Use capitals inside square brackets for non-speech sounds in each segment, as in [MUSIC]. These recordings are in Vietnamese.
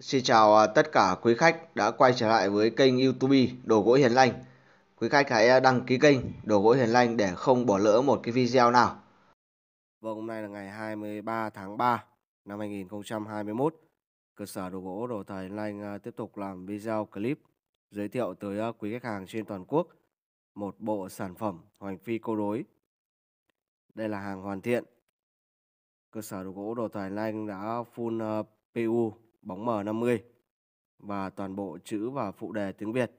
Xin chào à, tất cả quý khách đã quay trở lại với kênh YouTube Đồ gỗ Hiền Lành. Quý khách hãy à, đăng ký kênh Đồ gỗ Hiền Lành để không bỏ lỡ một cái video nào. Vâng, hôm nay là ngày 23 tháng 3 năm 2021. Cơ sở đồ gỗ Đồ Thầy Lành à, tiếp tục làm video clip giới thiệu tới quý khách hàng trên toàn quốc một bộ sản phẩm hoành phi câu đối. Đây là hàng hoàn thiện. Cơ sở đồ gỗ Đồ Thầy Lành đã full PU bóng M50 và toàn bộ chữ và phụ đề tiếng Việt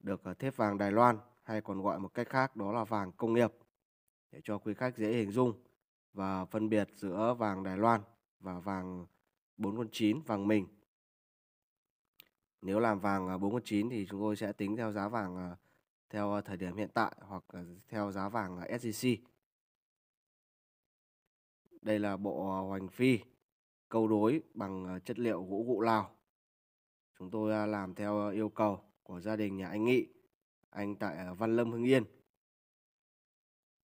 được ờ, thép vàng Đài Loan hay còn gọi một cách khác đó là vàng công nghiệp để cho quý khách dễ hình dung và phân biệt giữa vàng Đài Loan và vàng 4 con 9 vàng mình. Nếu làm vàng 4 ờ, con 9 thì chúng tôi sẽ tính theo giá vàng ờ, theo thời điểm hiện tại hoặc theo giá vàng SJC. Đây là bộ hoành phi câu đối bằng ờ, chất liệu gỗ gụ lào. Chúng tôi à, làm theo ờ, yêu cầu của gia đình nhà anh Nghị, anh tại ờ, Văn Lâm Hưng Yên.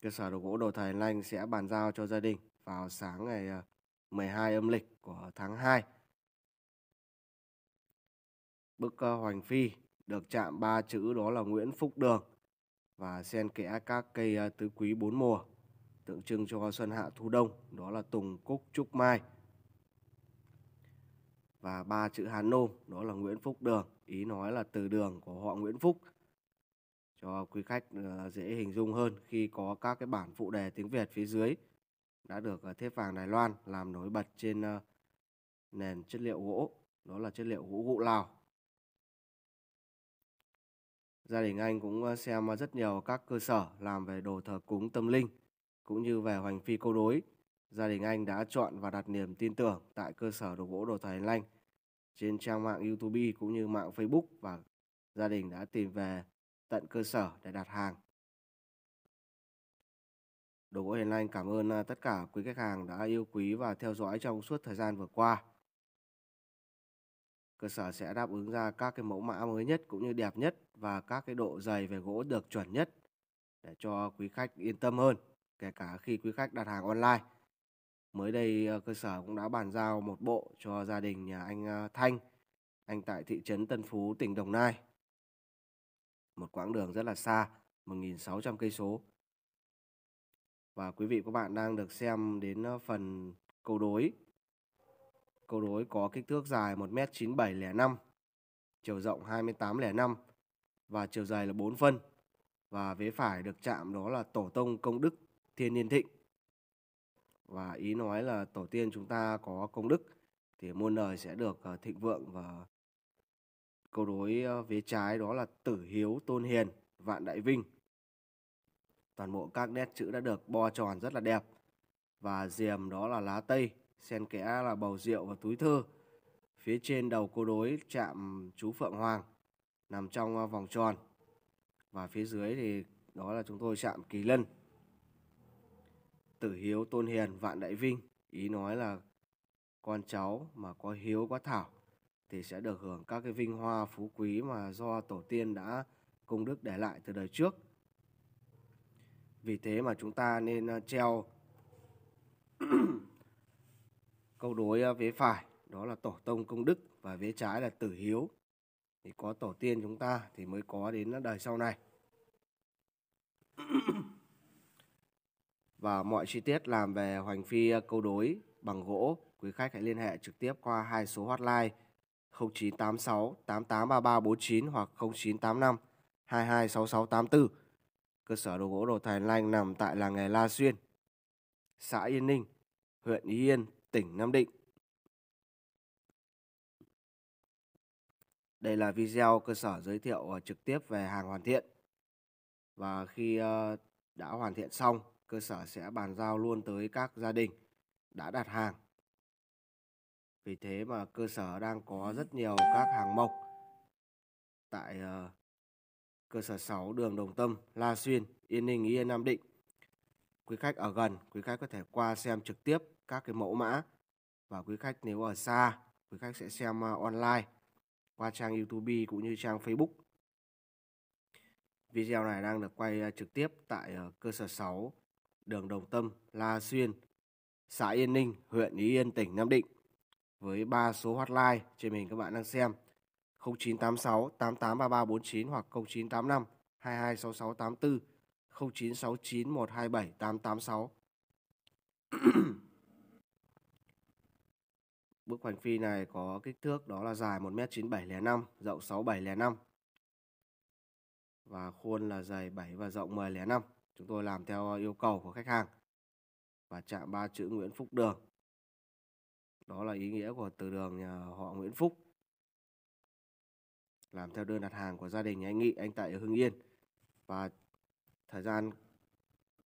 Cơ sở đồ gỗ đồ thầy Lanh sẽ bàn giao cho gia đình vào sáng ngày 12 âm lịch của tháng 2. Bức hoành phi được chạm ba chữ đó là Nguyễn Phúc Đường và xen kẽ các cây tứ quý bốn mùa tượng trưng cho xuân hạ thu đông đó là tùng cúc trúc mai và ba chữ Hán Nôm đó là Nguyễn Phúc Đường ý nói là từ đường của họ Nguyễn Phúc cho quý khách ờ, dễ hình dung hơn khi có các cái bản phụ đề tiếng Việt phía dưới đã được ờ, thép vàng Đài Loan làm nổi bật trên ờ, nền chất liệu gỗ đó là chất liệu gỗ gụ Lào gia đình anh cũng xem rất nhiều các cơ sở làm về đồ thờ cúng tâm linh cũng như về hoành phi câu đối gia đình anh đã chọn và đặt niềm tin tưởng tại cơ sở đồ gỗ đồ thải Hành Lanh. Trên trang mạng YouTube cũng như mạng Facebook và gia đình đã tìm về tận cơ sở để đặt hàng. Đồ gỗ Hiền Lanh cảm ơn à, tất cả quý khách hàng đã yêu quý và theo dõi trong suốt thời gian vừa qua. Cơ sở sẽ đáp ứng ra các cái mẫu mã mới nhất cũng như đẹp nhất và các cái độ dày về gỗ được chuẩn nhất để cho quý khách yên tâm hơn, kể cả khi quý khách đặt hàng online. Mới đây ờ, cơ sở cũng đã bàn giao một bộ cho gia đình nhà anh ờ, Thanh, anh tại thị trấn Tân Phú, tỉnh Đồng Nai. Một quãng đường rất là xa, 1.600 cây số. Và quý vị các bạn đang được xem đến ờ, phần câu đối. Câu đối có kích thước dài 1m9705, chiều rộng 2805 và chiều dài là 4 phân. Và vế phải được chạm đó là Tổ tông Công Đức Thiên Niên Thịnh và ý nói là tổ tiên chúng ta có công đức thì muôn đời sẽ được ờ, thịnh vượng và câu đối ờ, vế trái đó là tử hiếu tôn hiền vạn đại vinh toàn bộ các nét chữ đã được bo tròn rất là đẹp và diềm đó là lá tây sen kẽ là bầu rượu và túi thơ phía trên đầu cô đối chạm chú phượng hoàng nằm trong ờ, vòng tròn và phía dưới thì đó là chúng tôi chạm kỳ lân Tử Hiếu Tôn Hiền Vạn Đại Vinh, ý nói là con cháu mà có hiếu có thảo thì sẽ được hưởng các cái vinh hoa phú quý mà do tổ tiên đã công đức để lại từ đời trước. Vì thế mà chúng ta nên ờ, treo [CLEARS THROAT] câu đối ờ, vế phải đó là tổ tông công đức và vế trái là tử hiếu. Thì có tổ tiên chúng ta thì mới có đến ờ, đời sau này. [CLEARS THROAT] và mọi chi tiết làm về Hoành Phi ờ, câu đối bằng gỗ, quý khách hãy liên hệ trực tiếp qua hai số hotline 0986 883349 hoặc 0985 226684. Cơ sở đồ gỗ đồ Thái Lanh nằm tại làng nghề La Xuyên, xã Yên Ninh, huyện Ý Yên, tỉnh Nam Định. Đây là video cơ sở giới thiệu ờ, trực tiếp về hàng hoàn thiện. Và khi ờ, đã hoàn thiện xong cơ sở sẽ bàn giao luôn tới các gia đình đã đặt hàng. Vì thế mà cơ sở đang có rất nhiều các hàng mộc tại uh, cơ sở 6 đường Đồng Tâm, La Xuyên, Yên Ninh, Yên Nam Định. Quý khách ở gần, quý khách có thể qua xem trực tiếp các cái mẫu mã và quý khách nếu ở xa, quý khách sẽ xem uh, online qua trang YouTube cũng như trang Facebook. Video này đang được quay uh, trực tiếp tại cơ sở 6 đường Đồng Tâm, La Xuyên, xã Yên Ninh, huyện Ý Yên, tỉnh Nam Định với ba số hotline trên hình các bạn đang xem 0986 883349 hoặc 0985 226684 0969 127 886. Bức hoành phi này có kích thước đó là dài 1m9705, rộng 6705 và khuôn là dày 7 và rộng 1005. Chúng tôi làm theo ờ, yêu cầu của khách hàng và chạm ba chữ Nguyễn Phúc Đường. Đó là ý nghĩa của từ đường nhà họ Nguyễn Phúc. Làm theo đơn đặt hàng của gia đình anh Nghị, anh tại Hưng Yên. Và thời gian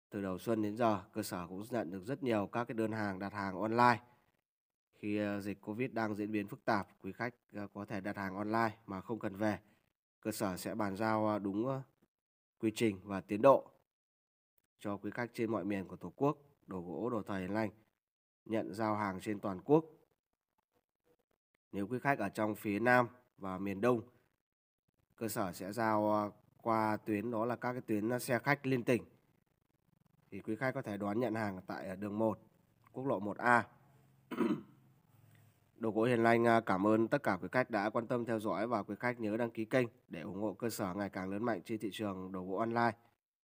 từ đầu xuân đến giờ, cơ sở cũng nhận được rất nhiều các cái đơn hàng đặt hàng online. Khi ờ, dịch Covid đang diễn biến phức tạp, quý khách ờ, có thể đặt hàng online mà không cần về. Cơ sở sẽ bàn giao đúng quy trình và tiến độ cho quý khách trên mọi miền của Tổ quốc, đồ gỗ, đồ thầy lành, nhận giao hàng trên toàn quốc. Nếu quý khách ở trong phía Nam và miền Đông, cơ sở sẽ giao à, qua tuyến đó là các cái tuyến à, xe khách liên tỉnh. Thì quý khách có thể đón nhận hàng tại à, đường 1, quốc lộ 1A. [CLEARS THROAT] Đồ gỗ Hiền Lành cảm ơn tất cả quý khách đã quan tâm theo dõi và quý khách nhớ đăng ký kênh để ủng hộ cơ sở ngày càng lớn mạnh trên thị trường đồ gỗ online.